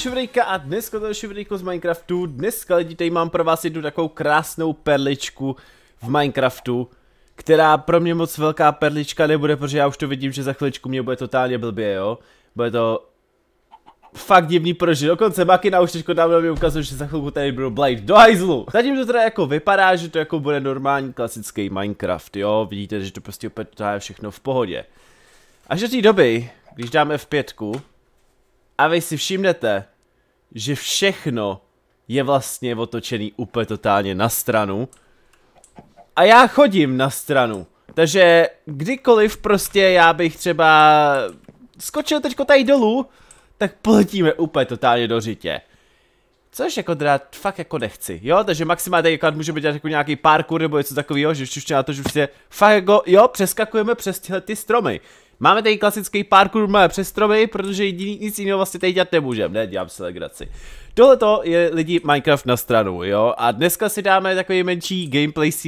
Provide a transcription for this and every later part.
Švrejka a dneska to Švrejku z Minecraftu. Dneska lidi tady mám pro vás jednu takovou krásnou perličku v Minecraftu, která pro mě moc velká perlička nebude, protože já už to vidím, že za chviličku mě bude totálně blbě, jo. Bude to fakt divný proži. Dokonce Makina už teďko dávno mi ukazuje, že za chvilku tady byl Blade do hajzlu. Zatím to teda jako vypadá, že to jako bude normální klasický Minecraft, jo. Vidíte, že to prostě opět je všechno v pohodě. Až do té doby, když dáme v pětku, a vy si všimnete, že všechno je vlastně otočený úplně totálně na stranu. A já chodím na stranu. Takže kdykoliv prostě já bych třeba skočil teďko tady dolů, tak poletíme úplně totálně do řitě. Což jako teda fakt jako nechci, jo, takže maximálně tady jako můžeme dělat jako nějaký parkour nebo něco takového, že už na to, že prostě fakt jako, jo, přeskakujeme přes tyhle ty stromy. Máme tady klasický parkour malé přes stromy, protože jediný, nic jiného vlastně tady dělat nemůžeme, ne, dělám se legraci. Tohle je lidi Minecraft na stranu, jo, a dneska si dáme takový menší gameplay z,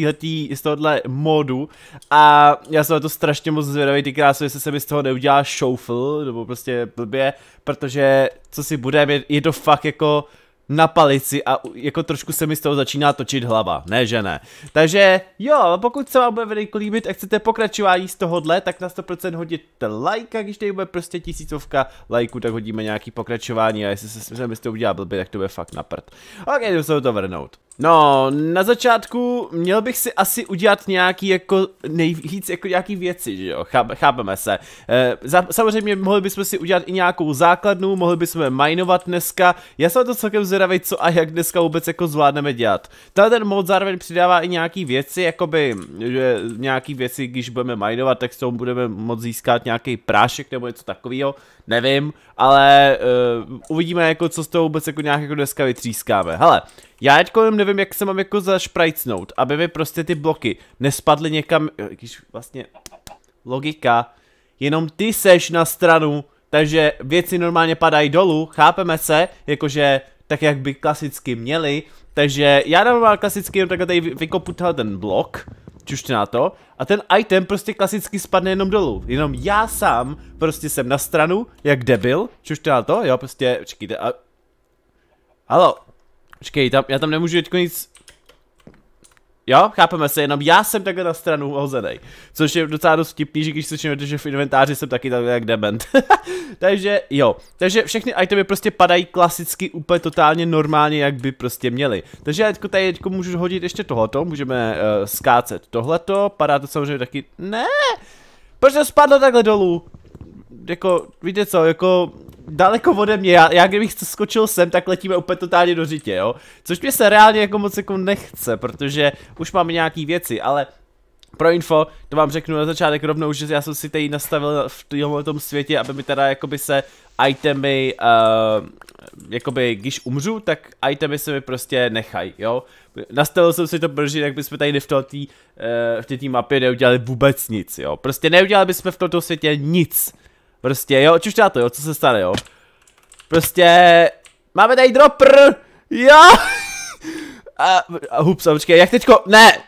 z tohohle modu a já jsem na to strašně moc zvědavý, ty krásu, jestli se mi z toho neudělá šoufl, nebo prostě blbě, protože co si budeme, je to fakt jako na palici a jako trošku se mi z toho začíná točit hlava, ne že ne. Takže jo, pokud se vám bude video líbit a chcete pokračování z tohohle, tak na 100% hodíte like a když tady bude prostě tisícovka lajku, tak hodíme nějaký pokračování a jestli se, se mi z toho udělá blbě, tak to bude fakt na prd. Ok, jdu se to vrnout. No, na začátku měl bych si asi udělat nějaký jako nejvíc jako nějaký věci, že jo, Cháp, chápeme se. E, za, samozřejmě mohli bychom si udělat i nějakou základnu, mohli bychom minovat dneska, já jsem to celkem zvědavý, co a jak dneska vůbec jako zvládneme dělat. Tady ten mod zároveň přidává i nějaký věci, jakoby, že nějaký věci, když budeme minovat, tak s tomu budeme moc získat nějaký prášek nebo něco takového, nevím, ale e, uvidíme jako co z toho vůbec jako nějak jako dneska vytřískáme. Hele, já teďko nevím, jak se mám jako zašprajcnout, aby mi prostě ty bloky nespadly někam, když vlastně logika, jenom ty seš na stranu, takže věci normálně padají dolů, chápeme se, jakože tak jak by klasicky měli, takže já normálně klasicky jenom takhle tady vykopu ten blok, čuště na to, a ten item prostě klasicky spadne jenom dolů, jenom já sám prostě jsem na stranu, jak debil, čuště na to, jo, prostě, čekajte, a... Halo, Počkej, tam, já tam nemůžu teďko nic... Jo, chápeme se, jenom já jsem takhle na stranu hozenej. Což je docela dost vtipný, že když slyšíme, že v inventáři jsem taky takhle jak dement. takže jo, takže všechny itemy prostě padají klasicky úplně totálně normálně, jak by prostě měly. Takže já teďko tady teďko můžu hodit ještě tohleto, můžeme uh, skácet tohleto, padá to samozřejmě taky... Ne! Proč to spadlo takhle dolů? jako, víte co, jako daleko ode mě, já, já kdybych skočil sem, tak letíme úplně totálně do řitě, jo. Což mě se reálně jako moc jako nechce, protože už mám nějaký věci, ale pro info, to vám řeknu na začátek rovnou, že já jsem si tady nastavil v tom světě, aby mi teda jakoby se itemy, uh, jakoby když umřu, tak itemy se mi prostě nechají, jo. Nastavil jsem si to, protože jak bychom tady v této uh, v mapě neudělali vůbec nic, jo. Prostě neudělali bychom v tomto světě nic. Prostě, jo, čušťá to, jo, co se stane, jo. Prostě, máme tady dropper, jo. A, a hups, a počkej, jak teďko, ne.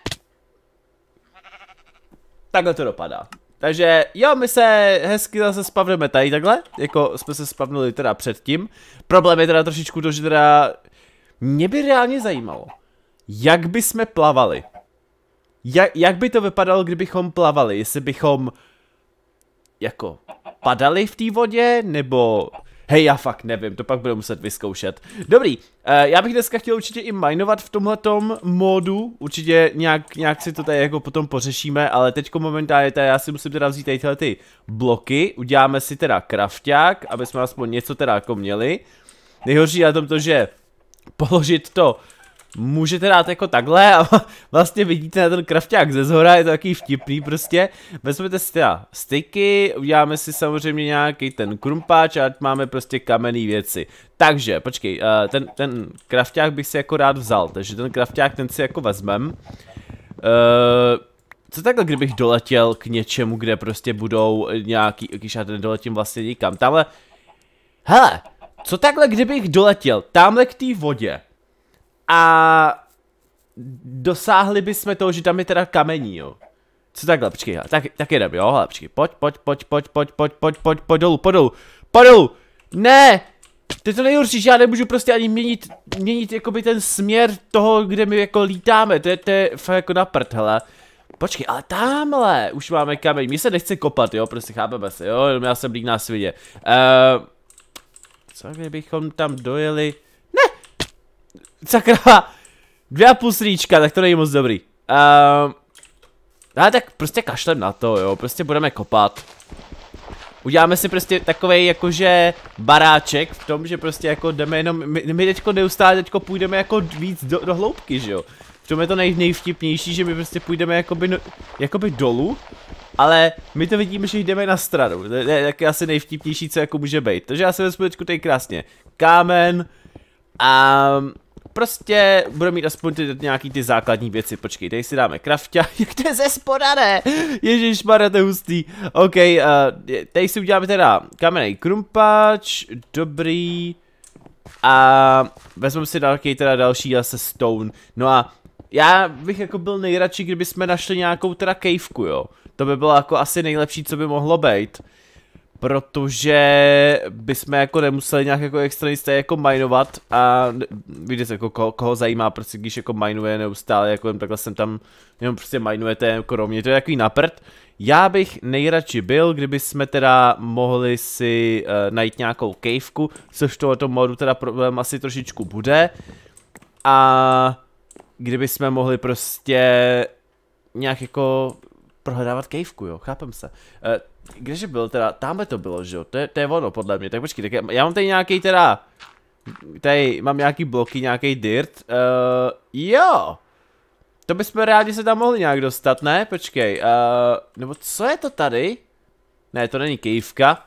Takhle to dopadá. Takže jo, my se hezky zase spavneme tady takhle, jako jsme se spavnuli teda předtím. Problém je teda trošičku to, že teda mě by reálně zajímalo, jak by jsme plavali. Jak, jak by to vypadalo, kdybychom plavali, jestli bychom jako padaly v té vodě, nebo... Hej, já fakt nevím, to pak budu muset vyzkoušet. Dobrý, eh, já bych dneska chtěl určitě i minovat v tomhletom modu, určitě nějak, nějak si to tady jako potom pořešíme, ale teďko momentálně tady já si musím teda vzít tady tyhle ty bloky, uděláme si teda krafťák, aby jsme aspoň něco teda jako měli. Nejhorší na tom to, že položit to můžete dát jako takhle a vlastně vidíte na ten krafták ze zhora, je to takový vtipný prostě. Vezmete si teda styky, uděláme si samozřejmě nějaký ten krumpáč a ať máme prostě kamenné věci. Takže, počkej, eh, ten, ten krafták bych si jako rád vzal, takže ten krafták ten si jako vezmem. Eh, co takhle, kdybych doletěl k něčemu, kde prostě budou nějaký, když já ten doletím vlastně nikam, tamhle, hele, co takhle, kdybych doletěl tamhle k té vodě, a dosáhli bychom toho, že tam je teda kamení, jo. Co takhle, počkej, tak, tak jedem, jo, hele, počkej, pojď, pojď, pojď, pojď, pojď, pojď, pojď, pojď, pojď dolů, pojď dolů, pojď dolů, ne, to je to nejhorší, že já nemůžu prostě ani měnit, měnit jakoby ten směr toho, kde my jako lítáme, to je, to je fakt jako na prd, hele. Počkej, ale tamhle už máme kameň, mi se nechce kopat, jo, prostě chápeme se, jo, já jsem lík na světě. Uh, eh, co kdybychom tam dojeli, sakra, dvě a půl srýčka, tak to není moc dobrý. Um, ale tak prostě kašlem na to, jo, prostě budeme kopat. Uděláme si prostě takovej jakože baráček v tom, že prostě jako jdeme jenom, my, my teďko neustále teďko půjdeme jako víc do, do hloubky, že jo. V tom je to nej, nejvtipnější, že my prostě půjdeme jakoby, no, jakoby dolů, ale my to vidíme, že jdeme na stranu. To je, to je asi nejvtipnější, co jako může být. Takže já si vezmu teďku tady krásně kámen a Prostě bude mít aspoň ty, nějaký ty základní věci. Počkej, tady si dáme krafťa. Jak to je ze spoda, ne? Ježíš, to hustý. OK, uh, tady si uděláme teda kamenej krumpáč, dobrý. A vezmeme si další, teda další zase stone. No a já bych jako byl nejradši, kdyby jsme našli nějakou teda kejvku, jo. To by bylo jako asi nejlepší, co by mohlo být protože bychom jako nemuseli nějak jako extremisté jako minovat a víte, jako koho, koho zajímá prostě když jako minuje neustále jako jen takhle jsem tam jenom prostě minujete jako rovně, to je takový naprt. Já bych nejradši byl, kdyby jsme teda mohli si uh, najít nějakou kejvku, což tohoto modu teda problém asi trošičku bude a kdyby jsme mohli prostě nějak jako prohledávat kejvku, jo, chápem se. Uh, Kdeže byl teda? Tamhle to bylo, že jo? To to je ono, podle mě. Tak počkej, tak já, já mám tady nějaký teda... Tady mám nějaký bloky, nějaký dirt. Uh, jo! To bychom rádi se tam mohli nějak dostat, ne? Počkej, uh, nebo co je to tady? Ne, to není kejvka.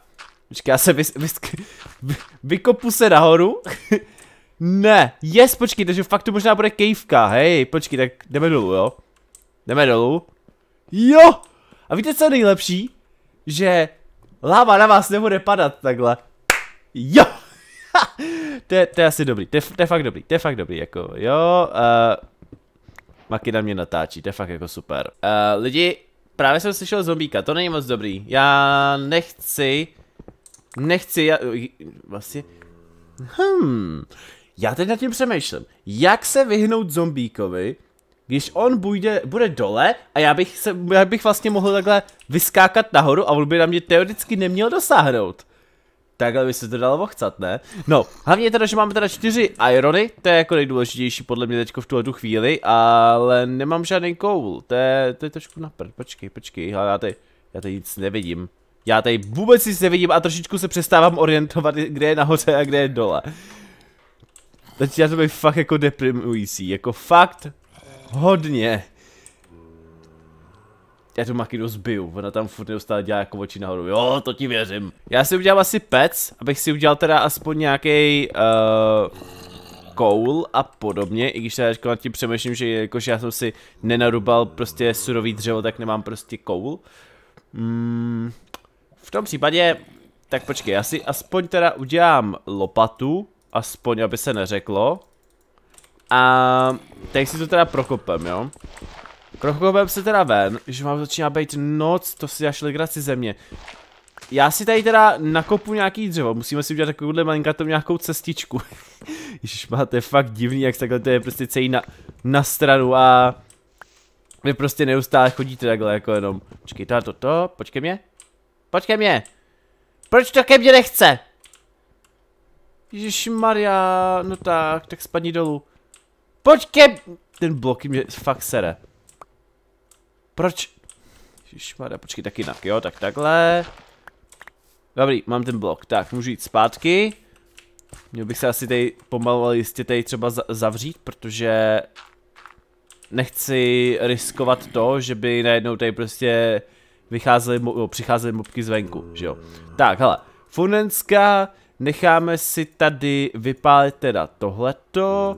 Počkej, já se vys, vys, vys, vykopu se nahoru. ne, yes, počkej, takže fakt to možná bude kejvka, hej, počkej, tak jdeme dolů, jo? Jdeme dolů. Jo! A víte, co je nejlepší? že láva na vás nebude padat takhle. Jo! to, je, to je asi dobrý, to je, to je fakt dobrý, to je fakt dobrý, jako jo. Uh, eh, Makina mě natáčí, to je fakt jako super. Uh, lidi, právě jsem slyšel zombíka, to není moc dobrý. Já nechci, nechci, já, vlastně, hmm, já teď nad tím přemýšlím, jak se vyhnout zombíkovi, když on bude, bude dole a já bych, se, já bych vlastně mohl takhle vyskákat nahoru a on by na mě teoreticky neměl dosáhnout. Takhle by se to dalo ochcat, ne? No, hlavně teda, že máme teda čtyři irony, to je jako nejdůležitější podle mě teďko v tuhle tu chvíli, ale nemám žádný koul, to je, to je trošku naprd, počkej, počkej, ale já tady, já tady nic nevidím. Já tady vůbec nic nevidím a trošičku se přestávám orientovat, kde je nahoře a kde je dole. Teď já to bych fakt jako deprimující, jako fakt Hodně. Já tu makinu zbiju, ona tam furt neustále dělá jako oči nahoru, jo, to ti věřím. Já si udělám asi pec, abych si udělal teda aspoň nějaký uh, eh, koul a podobně, i když teda jako nad tím přemýšlím, že jakože já jsem si nenarubal prostě surový dřevo, tak nemám prostě koul. Mm, v tom případě, tak počkej, já si aspoň teda udělám lopatu, aspoň aby se neřeklo. A teď si to teda prokopem, jo. Prokopem se teda ven, že mám začíná být noc, to si až legraci země. Já si tady teda nakopu nějaký dřevo, musíme si udělat takovouhle malinkatou nějakou cestičku. Ježíš, máte fakt divný, jak takhle to je prostě celý na, na stranu a vy prostě neustále chodíte takhle jako jenom. Počkej, to, to, to, počkej mě. Počkej mě. Proč to ke mně nechce? Ježiš Maria, no tak, tak spadni dolů. Počkej! Ten blok mě fakt sere. Proč? Ježišmarja, počkej, tak jinak, jo, tak takhle. Dobrý, mám ten blok, tak můžu jít zpátky. Měl bych se asi tady pomalu, ale jistě tady třeba zavřít, protože nechci riskovat to, že by najednou tady prostě vycházely, no, přicházely mobky zvenku, že jo. Tak, hele, Funenska, necháme si tady vypálit teda tohleto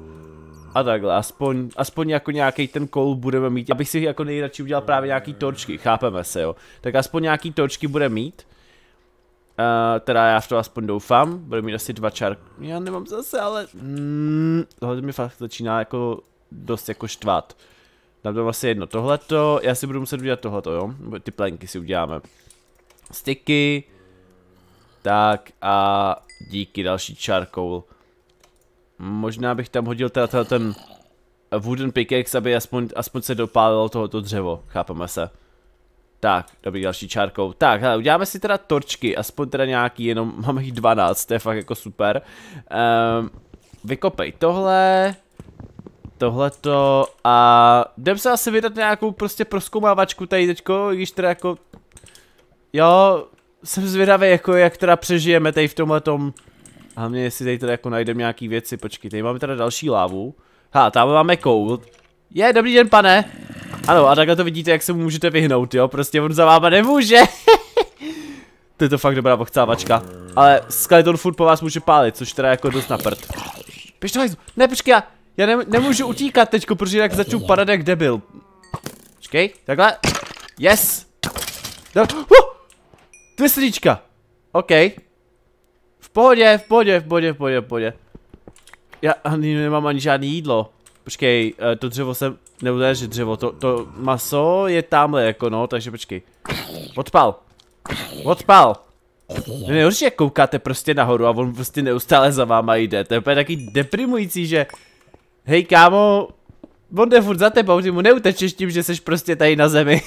a takhle, aspoň, aspoň jako nějaký ten kol budeme mít, abych si jako nejradši udělal právě nějaký točky, chápeme se jo, tak aspoň nějaký točky bude mít, Uh, teda já v to aspoň doufám, bude mít asi dva čárky, já nemám zase, ale mm, tohle mi fakt začíná jako dost jako štvát. Tam dám asi jedno tohleto, já si budu muset udělat tohleto, jo, ty plenky si uděláme. Sticky, tak a díky další charcoal. Možná bych tam hodil teda, teda ten wooden pickaxe, aby aspoň, aspoň se dopálilo tohoto dřevo, chápeme se. Tak, dobrý další čárkou. Tak, hele, uděláme si teda torčky, aspoň teda nějaký, jenom máme jich 12, to je fakt jako super. Um, vykopej tohle, tohleto a jdem se asi vydat nějakou prostě proskoumávačku tady teďko, když teda jako... Jo, jsem zvědavý jako jak teda přežijeme tady v tomhletom a mě jestli tady teda jako najdeme nějaký věci, počkej, tady máme teda další lávu. Ha, tam máme koul. Je, dobrý den pane. Ano, a takhle to vidíte, jak se mu můžete vyhnout, jo, prostě on za váma nemůže. to je to fakt dobrá pochcávačka. Ale Skeleton food po vás může pálit, což teda jako dost na prd. Pěš to ne počkej, já, já ne, nemůžu utíkat teďko, protože jinak začnu padat jak debil. Počkej, takhle. Yes. Do, uh, dvě srdíčka. Okay pohodě, v pohodě, v pohodě, v pohodě, v pohodě. Já ani nemám ani žádný jídlo. Počkej, eh, to dřevo jsem, nebo ne, že dřevo, to, to maso je tamhle jako no, takže počkej. Odpal. Odpal. Nejhorší, jak koukáte prostě nahoru a on prostě neustále za váma jde. To je úplně taky deprimující, že hej kámo, on jde furt za tebou, ty mu neutečeš tím, že jsi prostě tady na zemi.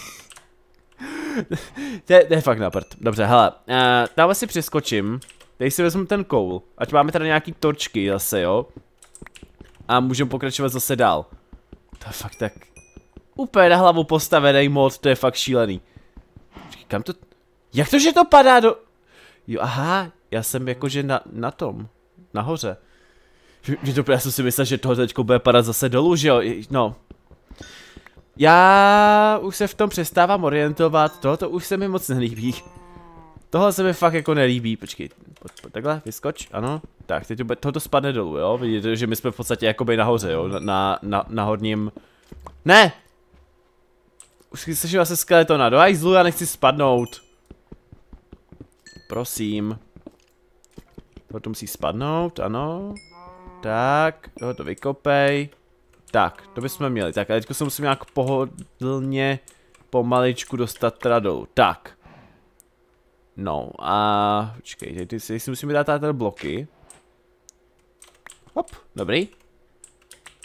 to, je, to je fakt na prd. Dobře, hele, uh, tam asi přeskočím. Teď si vezmu ten koul, ať máme tady nějaký torčky zase, jo. A můžeme pokračovat zase dál. To je fakt tak... Úplně na hlavu postavený mod, to je fakt šílený. kam to... Jak to, že to padá do... Jo, aha, já jsem jakože na, na tom. Nahoře. Že to, já jsem si myslel, že toho teďko bude padat zase dolů, že jo, no. Já už se v tom přestávám orientovat, tohoto už se mi moc nelíbí. Tohle se mi fakt jako nelíbí, počkej, po, po, takhle, vyskoč, ano. Tak, teď tohle spadne dolů, jo, vidíte, že my jsme v podstatě jakoby nahoře, jo, na, na, na horním... Ne! Už slyším asi skeletona, do hajzlu, já nechci spadnout. Prosím. Tohle musí spadnout, ano. Tak, tohle to vykopej. Tak, to bychom měli, tak a teďko se musím nějak pohodlně pomaličku dostat teda dolů, tak. No a počkej, teď, si, si musíme dát tady bloky. Hop, dobrý.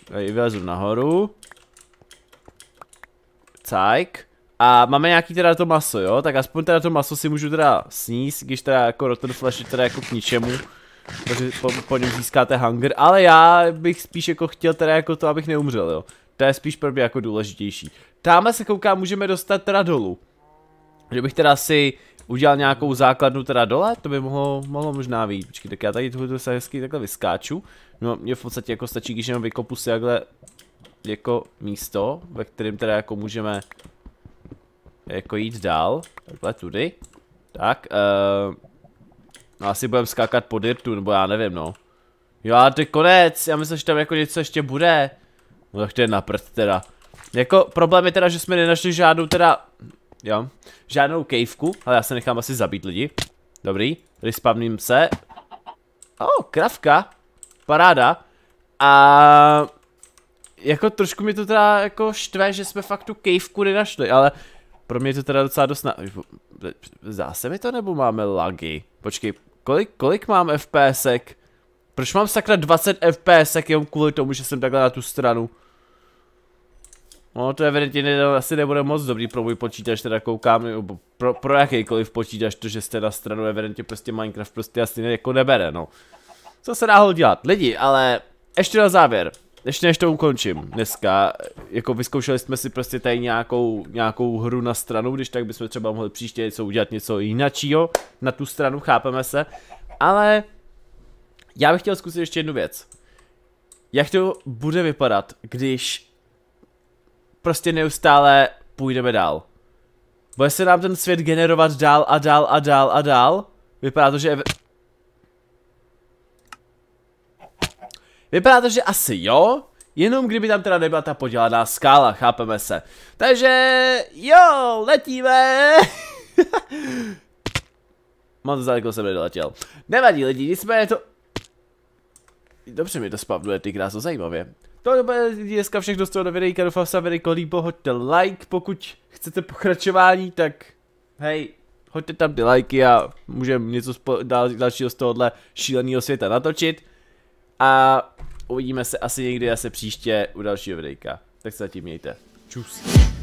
Tady vylezu nahoru. Cajk. A máme nějaký teda to maso, jo? Tak aspoň teda to maso si můžu teda sníst, když teda jako Rotten Flash je teda jako k ničemu. Protože po, po něm získáte hunger, ale já bych spíš jako chtěl teda jako to, abych neumřel, jo? To je spíš pro mě jako důležitější. Tamhle se kouká, můžeme dostat teda dolů. Že bych teda si udělal nějakou základnu teda dole, to by mohlo, mohlo možná být. Počkej, tak já tady tohle se hezky takhle vyskáču. No, mě v podstatě jako stačí, když jenom vykopu si takhle jako místo, ve kterém teda jako můžeme jako jít dál. Takhle tudy. Tak, uh, no asi budeme skákat po dirtu, nebo já nevím, no. Jo, ale to je konec, já myslím, že tam jako něco ještě bude. No tak to je na prd teda. Jako problém je teda, že jsme nenašli žádnou teda jo. Žádnou kejvku, ale já se nechám asi zabít lidi. Dobrý, respawním se. O, oh, kravka, paráda. A jako trošku mi to teda jako štve, že jsme fakt tu kejvku nenašli, ale pro mě je to teda docela dost na... Zdá se mi to, nebo máme lagy? Počkej, kolik, kolik mám FPSek? Proč mám sakra 20 FPSek jenom kvůli tomu, že jsem takhle na tu stranu? No to evidentně asi nebude moc dobrý pro můj počítač, teda koukám, pro, pro jakýkoliv počítač, to, že jste na stranu, evidentně prostě Minecraft prostě asi ne, jako nebere, no. Co se dá dělat, lidi, ale ještě na závěr, ještě než to ukončím dneska, jako vyzkoušeli jsme si prostě tady nějakou, nějakou hru na stranu, když tak bychom třeba mohli příště něco udělat něco jináčího na tu stranu, chápeme se, ale já bych chtěl zkusit ještě jednu věc. Jak to bude vypadat, když prostě neustále půjdeme dál. Bude se nám ten svět generovat dál a dál a dál a dál. Vypadá to, že... Vypadá to, že asi jo, jenom kdyby tam teda nebyla ta podělaná skála, chápeme se. Takže jo, letíme! Mám to daleko jsem nedoletěl. Nevadí lidi, nicméně to... Dobře mi to spavnuje ty krásno zajímavě. To bude dneska všechno z do videjka, doufám se vám líbilo, hoďte like, pokud chcete pokračování, tak hej, hoďte tam ty lajky a můžeme něco dál, dalšího z tohohle šíleného světa natočit. A uvidíme se asi někdy asi příště u dalšího videjka. Tak se zatím mějte. Čus.